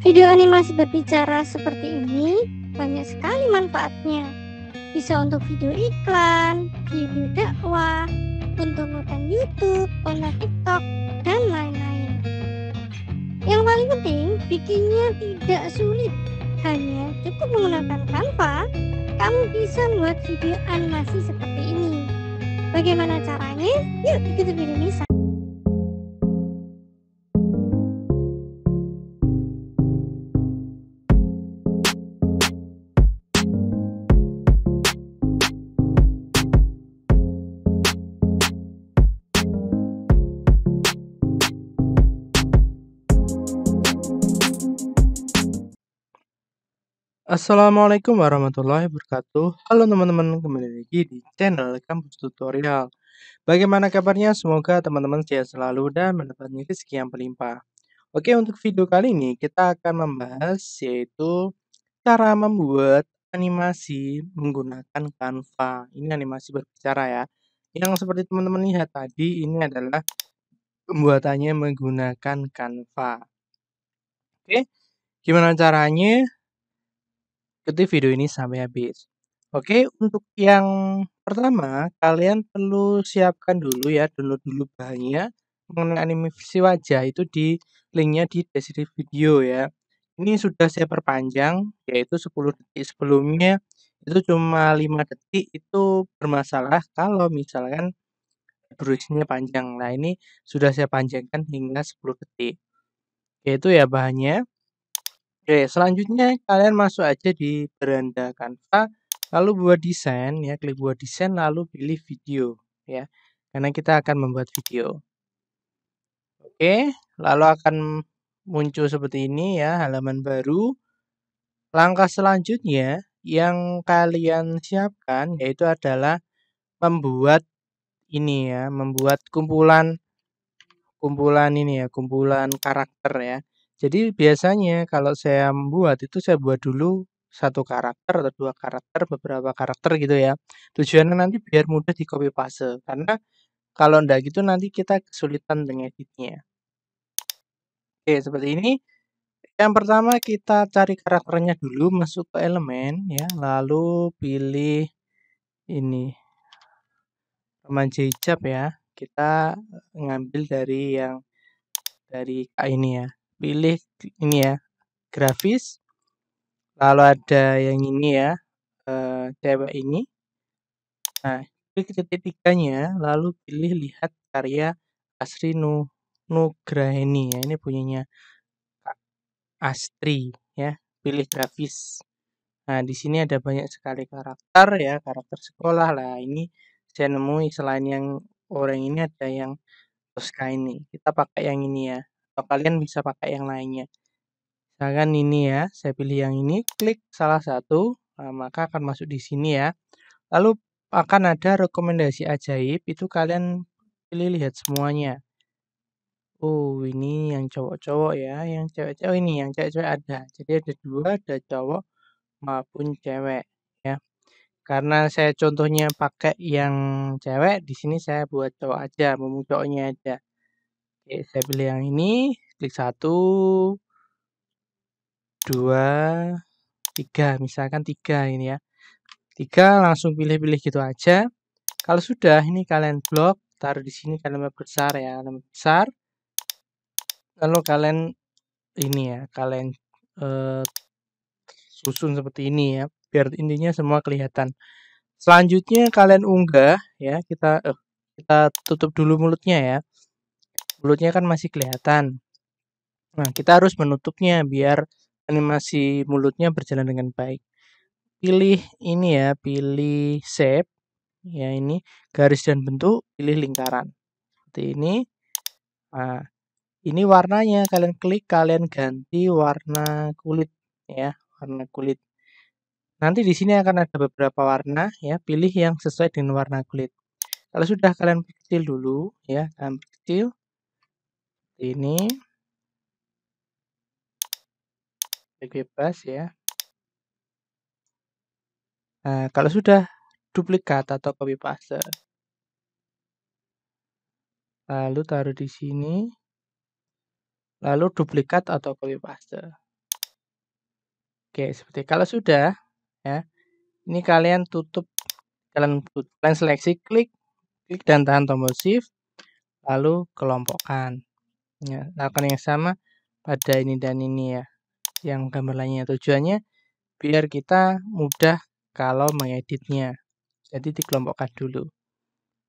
Video animasi berbicara seperti ini banyak sekali manfaatnya. Bisa untuk video iklan, video dakwah, untuk konten YouTube, konten TikTok, dan lain-lain. Yang paling penting, bikinnya tidak sulit. Hanya cukup menggunakan Canva, kamu bisa membuat video animasi seperti ini. Bagaimana caranya? Yuk ikuti video Nisa. Assalamualaikum warahmatullahi wabarakatuh. Halo teman-teman, kembali lagi di channel Kampus Tutorial. Bagaimana kabarnya? Semoga teman-teman sehat selalu dan mendapatkan rezeki yang berlimpah. Oke, untuk video kali ini kita akan membahas yaitu cara membuat animasi menggunakan Canva. Ini animasi berbicara ya. Yang seperti teman-teman lihat tadi ini adalah pembuatannya menggunakan Canva. Oke, gimana caranya? Ikuti video ini sampai habis. Oke, untuk yang pertama, kalian perlu siapkan dulu ya, download dulu bahannya mengenai animasi wajah itu di linknya di deskripsi video ya. Ini sudah saya perpanjang, yaitu 10 detik sebelumnya itu cuma 5 detik itu bermasalah kalau misalkan durasinya panjang. Nah, ini sudah saya panjangkan hingga 10 detik. Yaitu ya bahannya. Oke, selanjutnya kalian masuk aja di beranda Canva, lalu buat desain ya, klik buat desain lalu pilih video ya. Karena kita akan membuat video. Oke, lalu akan muncul seperti ini ya, halaman baru. Langkah selanjutnya yang kalian siapkan yaitu adalah membuat ini ya, membuat kumpulan kumpulan ini ya, kumpulan karakter ya. Jadi biasanya kalau saya membuat itu saya buat dulu satu karakter atau dua karakter, beberapa karakter gitu ya. Tujuannya nanti biar mudah di copy paste karena kalau ndak gitu nanti kita kesulitan dengan mengeditnya. Oke, seperti ini. Yang pertama kita cari karakternya dulu, masuk ke elemen ya, lalu pilih ini remaja hijab ya. Kita ngambil dari yang dari ini ya pilih ini ya grafis lalu ada yang ini ya eh, cewek ini nah klik titik tiganya lalu pilih lihat karya Asri Nugraheni ya ini punyanya Astri ya pilih grafis nah di sini ada banyak sekali karakter ya karakter sekolah lah ini saya nemui selain yang orang ini ada yang Tosca ini kita pakai yang ini ya atau kalian bisa pakai yang lainnya. Misalkan ini ya, saya pilih yang ini, klik salah satu, nah, maka akan masuk di sini ya. Lalu akan ada rekomendasi ajaib, itu kalian pilih lihat semuanya. Oh, ini yang cowok-cowok ya, yang cewek-cewek oh, ini, yang cewek-cewek ada. Jadi ada dua, ada cowok maupun cewek ya. Karena saya contohnya pakai yang cewek, di sini saya buat cowok aja, mumpung cowoknya aja. Oke, saya pilih yang ini, klik satu, dua, tiga, misalkan tiga ini ya. Tiga langsung pilih-pilih gitu aja. Kalau sudah, ini kalian blok, taruh di sini kalian besar ya, kalian besar. Lalu kalian ini ya, kalian eh, susun seperti ini ya, biar intinya semua kelihatan. Selanjutnya kalian unggah ya, kita eh, kita tutup dulu mulutnya ya mulutnya kan masih kelihatan. Nah, kita harus menutupnya biar animasi mulutnya berjalan dengan baik. Pilih ini ya, pilih shape ya ini garis dan bentuk, pilih lingkaran. Seperti ini. Nah, ini warnanya kalian klik kalian ganti warna kulit ya, warna kulit. Nanti di sini akan ada beberapa warna ya, pilih yang sesuai dengan warna kulit. Kalau sudah kalian kecil dulu ya, kalian kecil ini bebas ya. Nah, kalau sudah duplikat atau copy paste. Lalu taruh di sini. Lalu duplikat atau copy paste. Oke, seperti kalau sudah ya. Ini kalian tutup kalian, kalian seleksi klik klik dan tahan tombol shift lalu kelompokkan ya, lakukan yang sama pada ini dan ini ya yang gambar lainnya tujuannya biar kita mudah kalau mengeditnya jadi dikelompokkan dulu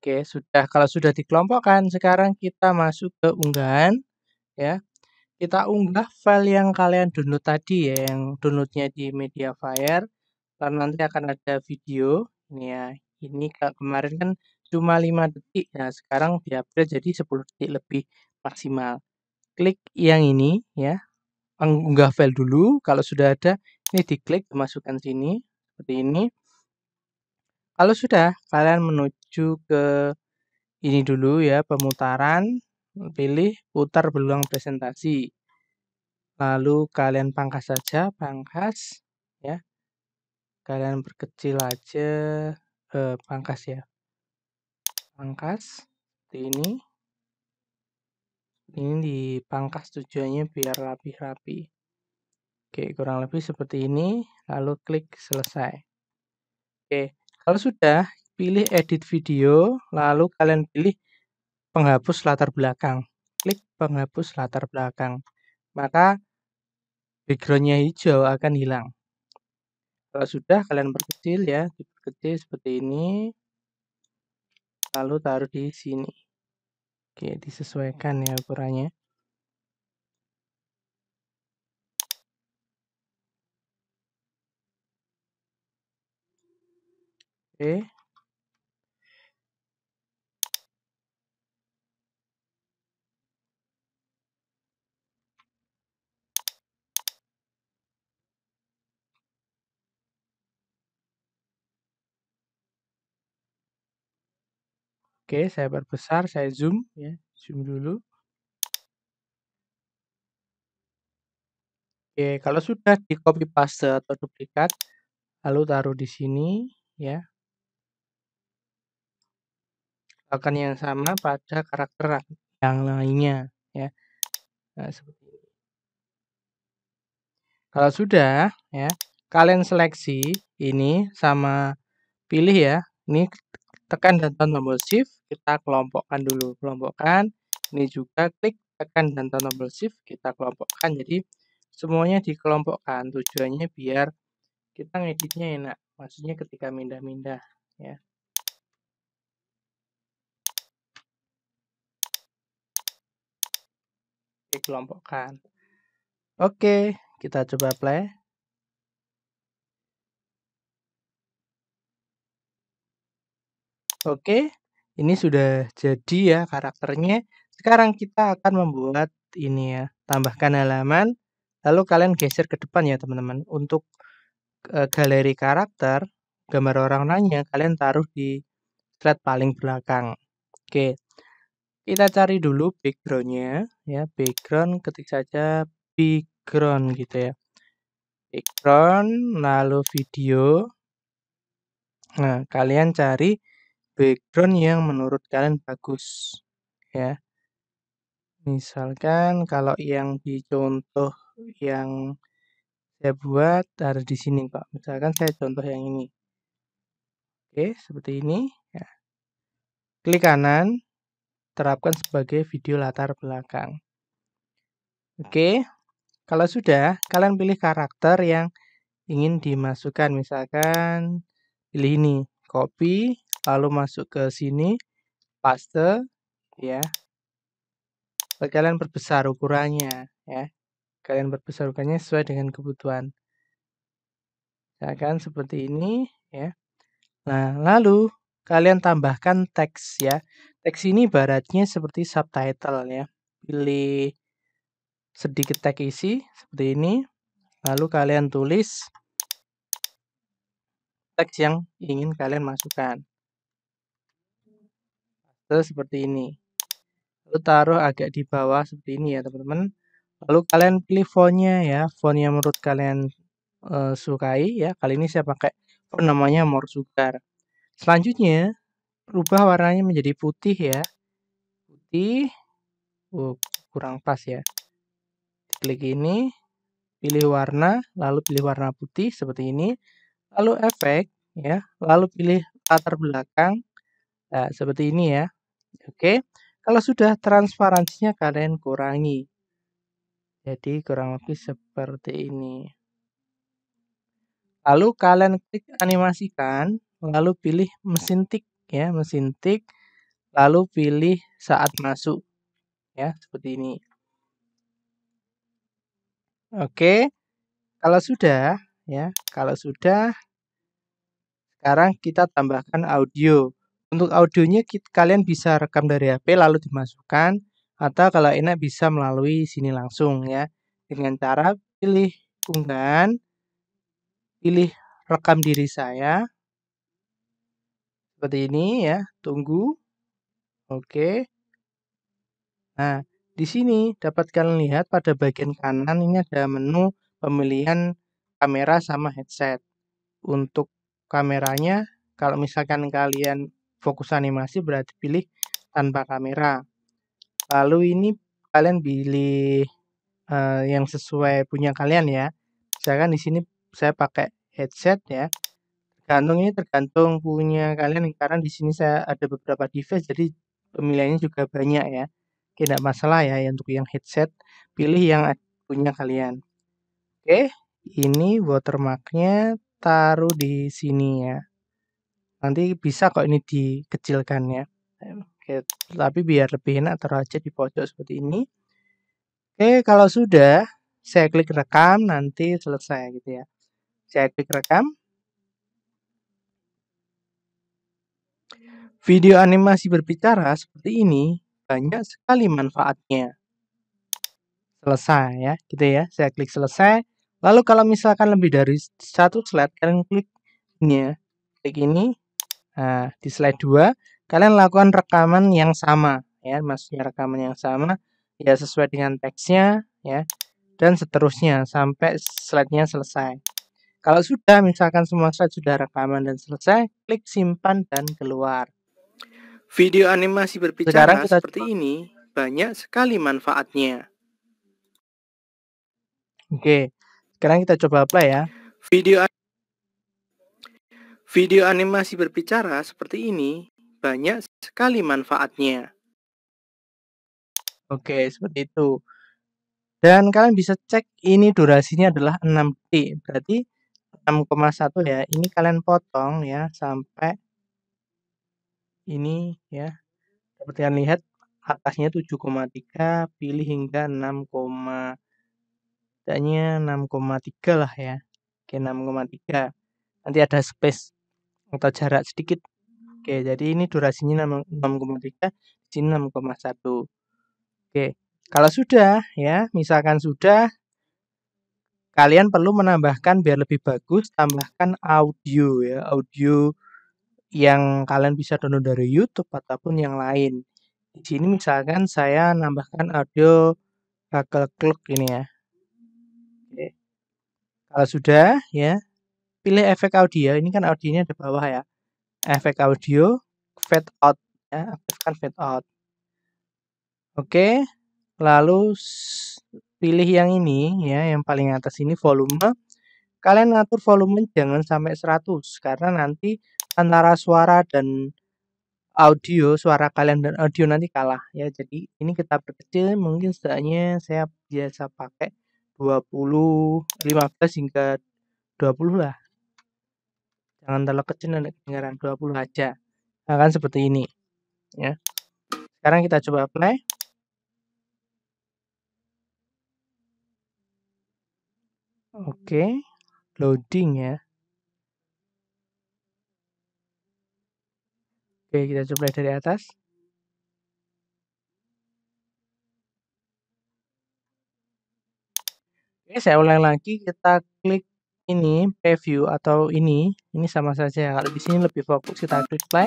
oke sudah kalau sudah dikelompokkan sekarang kita masuk ke unggahan ya kita unggah file yang kalian download tadi ya yang downloadnya di MediaFire. fire lalu nanti akan ada video ini ya ini kemarin kan cuma lima detik nah sekarang diupdate jadi 10 detik lebih maksimal. Klik yang ini ya, unggah file dulu. Kalau sudah ada, ini diklik, masukkan sini seperti ini. Kalau sudah, kalian menuju ke ini dulu ya, pemutaran, pilih putar berulang presentasi. Lalu kalian pangkas saja, pangkas ya. Kalian perkecil aja eh, pangkas ya. Pangkas seperti ini. Ini dipangkas tujuannya biar rapi-rapi. Oke, kurang lebih seperti ini. Lalu klik selesai. Oke, kalau sudah, pilih edit video. Lalu kalian pilih penghapus latar belakang. Klik penghapus latar belakang. Maka backgroundnya hijau akan hilang. Kalau sudah, kalian perkecil ya. Diperkecil seperti ini. Lalu taruh di sini. Oke, disesuaikan ya ukurannya. Oke. Eh? Oke, saya perbesar, saya zoom ya, zoom dulu. Oke, kalau sudah di copy paste atau duplikat, lalu taruh di sini ya. Akan yang sama pada karakter yang lainnya ya. Nah, seperti ini. Kalau sudah ya, kalian seleksi ini sama pilih ya. Ini tekan dan tahan tombol shift, kita kelompokkan dulu. Kelompokkan, ini juga klik tekan dan tahan tombol shift, kita kelompokkan. Jadi semuanya dikelompokkan, tujuannya biar kita ngeditnya enak. Maksudnya ketika mindah-mindah ya. dikelompokkan. Oke, kita coba play. Oke, ini sudah jadi ya karakternya. Sekarang kita akan membuat ini ya, tambahkan halaman. Lalu kalian geser ke depan ya teman-teman. Untuk e, galeri karakter, gambar orang lainnya kalian taruh di thread paling belakang. Oke, kita cari dulu backgroundnya ya. Background ketik saja background gitu ya. Background, lalu video. Nah, kalian cari background yang menurut kalian bagus ya misalkan kalau yang di contoh yang saya buat ada di sini Pak misalkan saya contoh yang ini oke seperti ini ya klik kanan terapkan sebagai video latar belakang oke kalau sudah kalian pilih karakter yang ingin dimasukkan misalkan pilih ini copy lalu masuk ke sini paste ya kalian perbesar ukurannya ya kalian perbesar ukurannya sesuai dengan kebutuhan akan nah, seperti ini ya nah lalu kalian tambahkan teks ya teks ini baratnya seperti subtitle ya pilih sedikit teks isi seperti ini lalu kalian tulis teks yang ingin kalian masukkan Terus seperti ini. Lalu taruh agak di bawah seperti ini ya teman-teman. Lalu kalian pilih fontnya ya, font yang menurut kalian e, sukai ya. Kali ini saya pakai font namanya More Sugar. Selanjutnya rubah warnanya menjadi putih ya. Putih. Oh, kurang pas ya. Klik ini, pilih warna, lalu pilih warna putih seperti ini. Lalu efek ya, lalu pilih latar belakang. Nah, seperti ini ya. Oke, kalau sudah transparansinya kalian kurangi. Jadi kurang lebih seperti ini. Lalu kalian klik animasikan, lalu pilih mesin tik ya, mesin tik, lalu pilih saat masuk ya, seperti ini. Oke. Kalau sudah ya, kalau sudah sekarang kita tambahkan audio untuk audionya kita, kalian bisa rekam dari HP lalu dimasukkan atau kalau enak bisa melalui sini langsung ya. Dengan cara pilih unggahan, pilih rekam diri saya. Seperti ini ya, tunggu. Oke. Nah, di sini dapat kalian lihat pada bagian kanan ini ada menu pemilihan kamera sama headset. Untuk kameranya, kalau misalkan kalian fokus animasi berarti pilih tanpa kamera. Lalu ini kalian pilih uh, yang sesuai punya kalian ya. Misalkan di sini saya pakai headset ya. Tergantung ini tergantung punya kalian karena di sini saya ada beberapa device jadi pemilihannya juga banyak ya. Tidak masalah ya untuk yang headset, pilih yang punya kalian. Oke, ini watermarknya taruh di sini ya. Nanti bisa kok ini dikecilkan ya. Oke, tapi biar lebih enak taruh aja di pojok seperti ini. Oke, kalau sudah saya klik rekam nanti selesai gitu ya. Saya klik rekam. Video animasi berbicara seperti ini banyak sekali manfaatnya. Selesai ya, gitu ya. Saya klik selesai. Lalu kalau misalkan lebih dari satu slide, kalian klik ini ya. Klik ini, Nah, di slide 2 kalian lakukan rekaman yang sama ya, maksudnya rekaman yang sama ya sesuai dengan teksnya ya dan seterusnya sampai slide-nya selesai. Kalau sudah misalkan semua slide sudah rekaman dan selesai, klik simpan dan keluar. Video animasi berbicara Sekarang kita seperti coba. ini banyak sekali manfaatnya. Oke, sekarang kita coba apa ya? Video Video animasi berbicara seperti ini banyak sekali manfaatnya. Oke, seperti itu. Dan kalian bisa cek ini durasinya adalah 6T. Berarti 6,1 ya. Ini kalian potong ya sampai ini ya. Seperti yang lihat atasnya 7,3, pilih hingga 6, tidaknya 6,3 lah ya. Oke, 6,3. Nanti ada space atau jarak sedikit. Oke, hmm. jadi ini durasinya 6,3, di sini 6,1. Oke, kalau sudah ya, misalkan sudah, kalian perlu menambahkan biar lebih bagus, tambahkan audio ya, audio yang kalian bisa download dari YouTube ataupun yang lain. Di sini misalkan saya nambahkan audio bakal klik ini ya. Oke. Kalau sudah ya, pilih efek audio ini kan audionya di bawah ya efek audio fade out ya aktifkan fade out oke lalu pilih yang ini ya yang paling atas ini volume kalian ngatur volume jangan sampai 100 karena nanti antara suara dan audio suara kalian dan audio nanti kalah ya jadi ini kita perkecil mungkin setidaknya saya biasa pakai 20 15 hingga 20 lah Jangan terlalu kecil dan kedengaran 20 aja. Akan nah, seperti ini. Ya. Sekarang kita coba apply. Oke, loading ya. Oke, kita coba dari atas. Oke, saya ulang lagi, kita klik ini preview atau ini ini sama saja kalau di sini lebih fokus kita klik play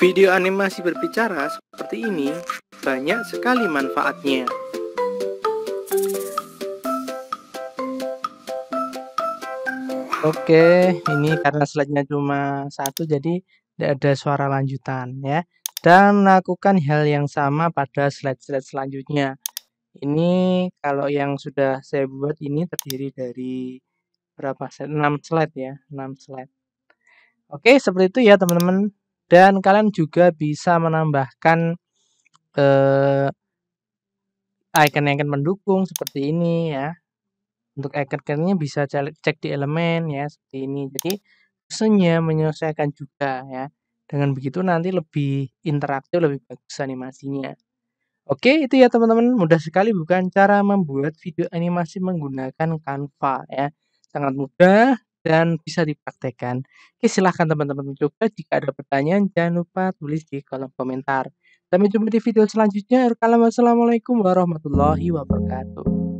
video animasi berbicara seperti ini banyak sekali manfaatnya Oke, ini karena slide-nya cuma satu, jadi tidak ada suara lanjutan ya. Dan lakukan hal yang sama pada slide-slide selanjutnya. Ini kalau yang sudah saya buat ini terdiri dari berapa set 6 slide ya 6 slide oke seperti itu ya teman-teman dan kalian juga bisa menambahkan eh, icon akan mendukung seperti ini ya untuk icon-iconnya bisa cek di elemen ya seperti ini jadi fungsinya menyelesaikan juga ya dengan begitu nanti lebih interaktif lebih bagus animasinya Oke, itu ya teman-teman. Mudah sekali bukan cara membuat video animasi menggunakan Canva ya sangat mudah dan bisa dipraktekkan. Oke, silahkan teman-teman mencoba. Jika ada pertanyaan, jangan lupa tulis di kolom komentar. Sampai jumpa di video selanjutnya. Wassalamualaikum warahmatullahi wabarakatuh.